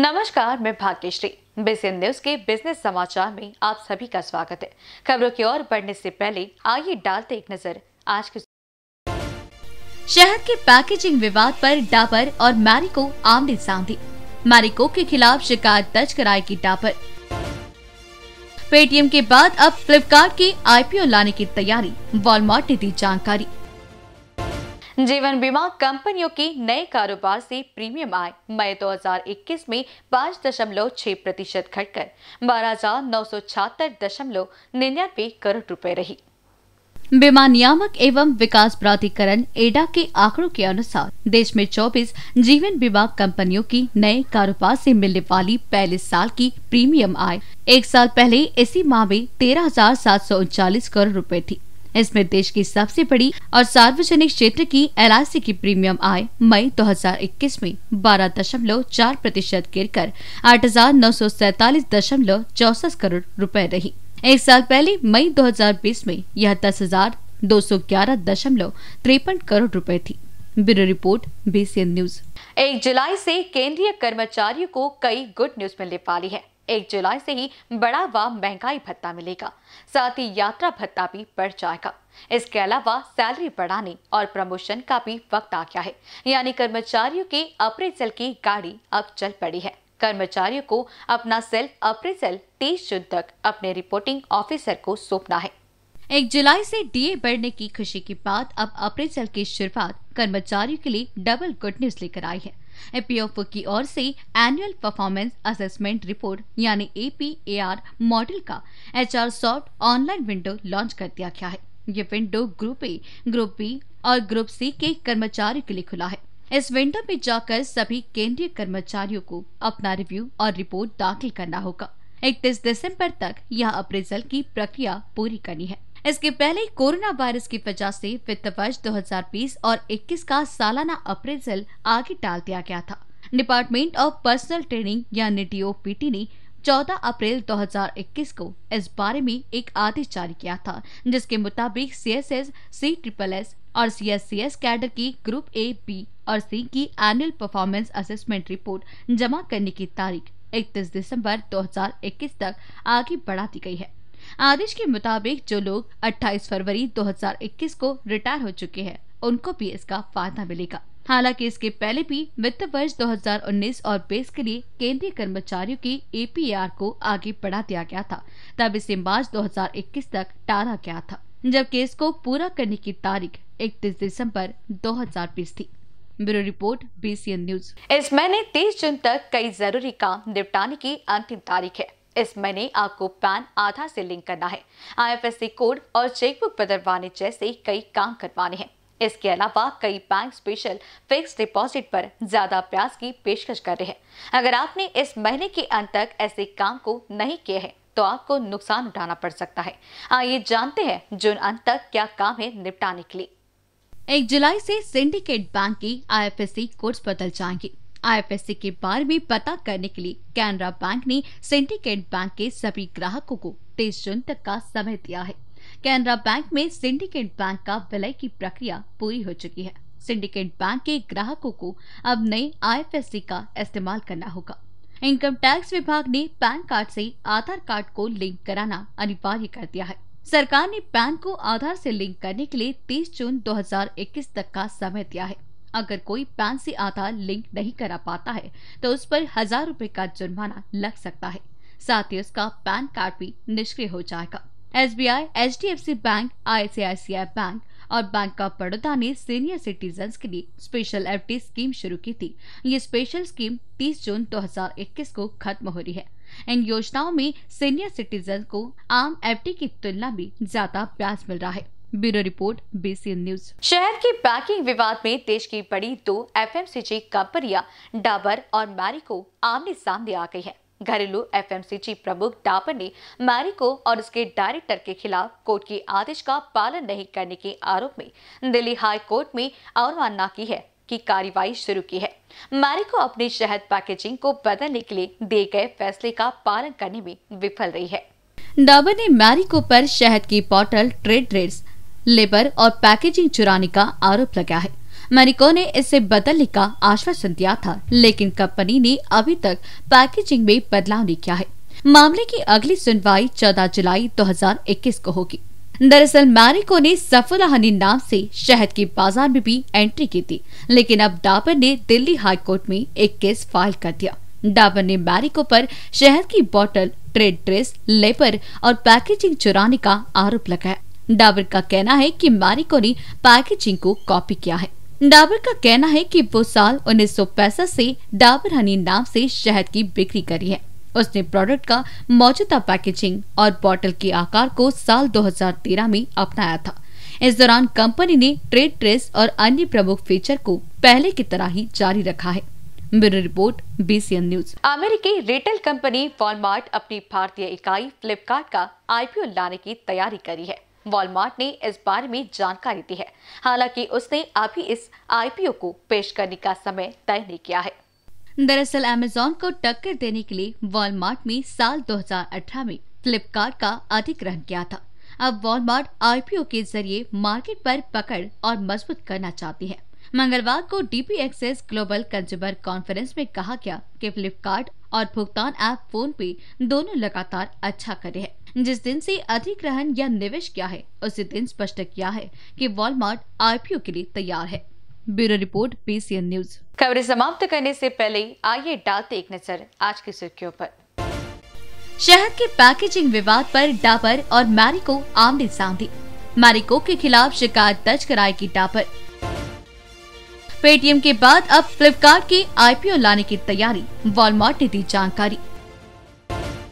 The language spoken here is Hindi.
नमस्कार मैं भाग्यश्री बिजनेस न्यूज के बिजनेस समाचार में आप सभी का स्वागत है खबरों की ओर बढ़ने से पहले आइए डालते एक नजर आज के शहद के पैकेजिंग विवाद पर डाबर और मैरिको आमने सामने मैरिको के खिलाफ शिकायत दर्ज कराएगी डाबर पेटीएम के बाद अब फ्लिपकार्ट के आईपीओ लाने की तैयारी वॉलमार्ट ने दी जानकारी जीवन बीमा कंपनियों की नए कारोबार से प्रीमियम आय मई 2021 में पाँच दशमलव छह प्रतिशत घटकर बारह हजार नौ सौ छहत्तर दशमलव निन्यानवे करोड़ रुपए रही बीमा नियामक एवं विकास प्राधिकरण एडा के आंकड़ों के अनुसार देश में 24 जीवन बीमा कंपनियों की नए कारोबार से मिलने वाली पहले साल की प्रीमियम आय एक साल पहले इसी माह में तेरह करोड़ रुपए थी इसमें देश की सबसे बड़ी और सार्वजनिक क्षेत्र की एल की प्रीमियम आय मई 2021 में 12.4 प्रतिशत गिर कर आठ करोड़ रुपए रही एक साल पहले मई 2020 में यह दस हजार दो सौ ग्यारह दशमलव तिरपन करोड़ रुपए थी ब्यूरो रिपोर्ट बीसीएन न्यूज एक जुलाई से केंद्रीय कर्मचारियों को कई गुड न्यूज मिलने वाली है एक जुलाई से ही बड़ा व महंगाई भत्ता मिलेगा साथ ही यात्रा भत्ता भी बढ़ जाएगा इसके अलावा सैलरी बढ़ाने और प्रमोशन का भी वक्त आ गया है यानी कर्मचारियों के अप्रेजल की गाड़ी अब चल पड़ी है कर्मचारियों को अपना सेल अप्रेजल तीस जून तक अपने रिपोर्टिंग ऑफिसर को सौंपना है एक जुलाई से डीए बढ़ने की खुशी की बात अब अप्रेजल की शुरुआत कर्मचारियों के लिए डबल गुड न्यूज लेकर आई है पीएफओ की ओर से एनुअल परफॉर्मेंस असेसमेंट रिपोर्ट यानी एपीएआर मॉडल का HR soft online window launch कर दिया गया है ये window group A group B और ग्रुप सी के कर्मचारी के लिए खुला है इस विंडो में जाकर सभी केंद्रीय कर्मचारियों को अपना रिव्यू और रिपोर्ट दाखिल करना होगा इकतीस दिसंबर तक यह अप्रेजल की प्रक्रिया पूरी करनी है इसके पहले कोरोना वायरस की वजह से वित्त वर्ष 2020 और 21 का सालाना अप्रेजल आगे टाल दिया गया था डिपार्टमेंट ऑफ पर्सनल ट्रेनिंग या निटीओ पीटी ने 14 अप्रैल 2021 को इस बारे में एक आदेश जारी किया था जिसके मुताबिक C S S C triple S और C S C S cadre की ग्रुप ए बी और सी की एनुअल परफॉर्मेंस असेसमेंट रिपोर्ट जमा करने की तारीख 31 दिसंबर 2021 तक आगे बढ़ा दी गई है आदेश के मुताबिक जो लोग 28 फरवरी 2021 को रिटायर हो चुके हैं उनको भी इसका फायदा मिलेगा हालांकि इसके पहले भी वित्त वर्ष 2019 और 20 के लिए केंद्रीय कर्मचारियों की ए को आगे बढ़ा दिया गया था तब इसे मार्च 2021 तक टाला गया था जबकि इसको पूरा करने की तारीख 31 दिसंबर 2020 थी ब्यूरो रिपोर्ट बी न्यूज इस महीने 30 जून तक कई जरूरी काम निपटाने की अंतिम तारीख है इस महीने आपको पैन आधार से लिंक करना है आईएफएससी कोड और चेकबुक बदलवाने जैसे कई काम करवाने हैं इसके अलावा कई बैंक स्पेशल फिक्स डिपॉजिट पर ज्यादा प्याज की पेशकश कर रहे हैं अगर आपने इस महीने के अंत तक ऐसे काम को नहीं किया है तो आपको नुकसान उठाना पड़ सकता है आइए जानते हैं जून अंत तक क्या काम है निपटाने के लिए एक जुलाई से सिंडिकेट बैंक की आईएफएससी कोड्स बदल जाएंगे आईएफएससी के बारे में पता करने के लिए कैनरा बैंक ने सिंडिकेट बैंक के सभी ग्राहकों को तेईस जून तक का समय दिया है कैनरा बैंक में सिंडिकेट बैंक का विलय की प्रक्रिया पूरी हो चुकी है सिंडिकेट बैंक के ग्राहकों को अब नए आईएफएससी का इस्तेमाल करना होगा इनकम टैक्स विभाग ने पैन कार्ड से आधार कार्ड को लिंक कराना अनिवार्य कर दिया है सरकार ने पैन को आधार से लिंक करने के लिए 30 जून 2021 तक का समय दिया है अगर कोई पैन से आधार लिंक नहीं करा पाता है तो उस पर हजार रुपए का जुर्माना लग सकता है साथ ही उसका पैन कार्ड भी निष्क्रिय हो जाएगा S B I H D F C bank I bank और बैंक ऑफ बड़ौदा ने सीनियर सिटीजन के लिए स्पेशल एफ स्कीम शुरू की थी ये स्पेशल स्कीम 30 जून 2021 को खत्म हो रही है इन योजनाओं में सीनियर सिटीजन को आम एफ की तुलना में ज्यादा ब्याज मिल रहा है ब्यूरो रिपोर्ट बीसीएन न्यूज शहर के पैकिंग विवाद में देश की बड़ी दो एफएमसीजी कंपनियां डाबर और मैरी को आमने सामने आ गई है घरेलू एफएमसीजी प्रमुख डाबर ने मैरी को और उसके डायरेक्टर के खिलाफ कोर्ट के आदेश का पालन नहीं करने के आरोप में दिल्ली हाई कोर्ट में अवमानना की है की कार्यवाही शुरू की है मैरी को अपनी शहद पैकेजिंग को बदलने के लिए दिए गए फैसले का पालन करने में विफल रही है डाबर ने मैरी को पर शहद की बॉटल ट्रेड रेट्स लेबर और पैकेजिंग चुराने का आरोप लगा है मैरिको ने इसे बदलने का आश्वासन दिया था लेकिन कंपनी ने अभी तक पैकेजिंग में बदलाव नहीं किया है मामले की अगली सुनवाई 14 जुलाई 2021 को होगी दरअसल मैरिको ने सफुला हनी नाम से शहद के बाजार में भी एंट्री की थी लेकिन अब डाबर ने दिल्ली हाई कोर्ट में एक केस फाइल कर दिया डाबर ने मैरिको पर शहद की बोतल ट्रेड ड्रेस लेबर और पैकेजिंग चुराने का आरोप लगाया डाबर का कहना है कि मारिको ने पैकेजिंग को कॉपी किया है डाबर का कहना है कि वो साल उन्नीस सौ ऐसी डाबर हनी नाम से शहद की बिक्री करी है उसने प्रोडक्ट का मौजूदा पैकेजिंग और बॉटल के आकार को साल 2013 में अपनाया था इस दौरान कंपनी ने ट्रेड ट्रेस और अन्य प्रमुख फीचर को पहले की तरह ही जारी रखा है ब्यूरो रिपोर्ट बीसीएन न्यूज अमेरिकी रिटेल कंपनी वॉलमार्ट अपनी भारतीय इकाई फ्लिपकार्ट का आईपीओ लाने की तैयारी करी है वॉलमार्ट ने इस बारे में जानकारी दी है हालांकि उसने अभी इस आईपीओ को पेश करने का समय तय नहीं किया है दरअसल अमेजोन को टक्कर देने के लिए वॉलमार्ट में साल 2018 में फ्लिपकार्ट का अधिग्रहण किया था अब वॉलमार्ट आईपीओ के जरिए मार्केट पर पकड़ और मजबूत करना चाहती है मंगलवार को DP access global consumer conference में कहा गया कि फ्लिपकार्ट और भुगतान ऐप फोन पे दोनों लगातार अच्छा करे हैं जिस दिन से अधिग्रहण या निवेश किया है उसी दिन स्पष्ट किया है कि वॉलमार्ट आईपीओ के लिए तैयार है ब्यूरो रिपोर्ट पीसीएन न्यूज खबरें समाप्त करने से पहले आइए डालते एक नजर आज की सुर्खियों पर शहद के पैकेजिंग विवाद पर डापर और मैरिको आमने सामने मैरिको के खिलाफ शिकायत दर्ज कराएगी डापर पेटीएम के बाद अब फ्लिपकार्ट के आईपीओ लाने की तैयारी वॉलमार्ट ने दी जानकारी